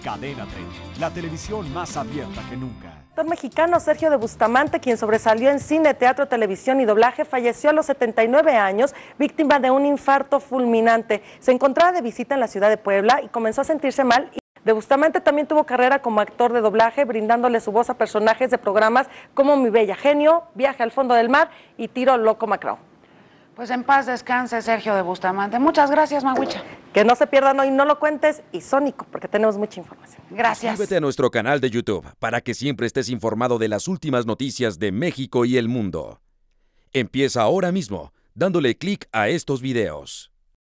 Cadena 30, la televisión más abierta que nunca. El actor mexicano Sergio de Bustamante, quien sobresalió en cine, teatro, televisión y doblaje, falleció a los 79 años, víctima de un infarto fulminante. Se encontraba de visita en la ciudad de Puebla y comenzó a sentirse mal. De Bustamante también tuvo carrera como actor de doblaje, brindándole su voz a personajes de programas como Mi Bella Genio, Viaje al Fondo del Mar y Tiro Loco Macrao. Pues en paz descanse Sergio de Bustamante. Muchas gracias, Maguicha. Que no se pierdan hoy, no lo cuentes y Sónico, porque tenemos mucha información. Gracias. Suscríbete a nuestro canal de YouTube para que siempre estés informado de las últimas noticias de México y el mundo. Empieza ahora mismo dándole clic a estos videos.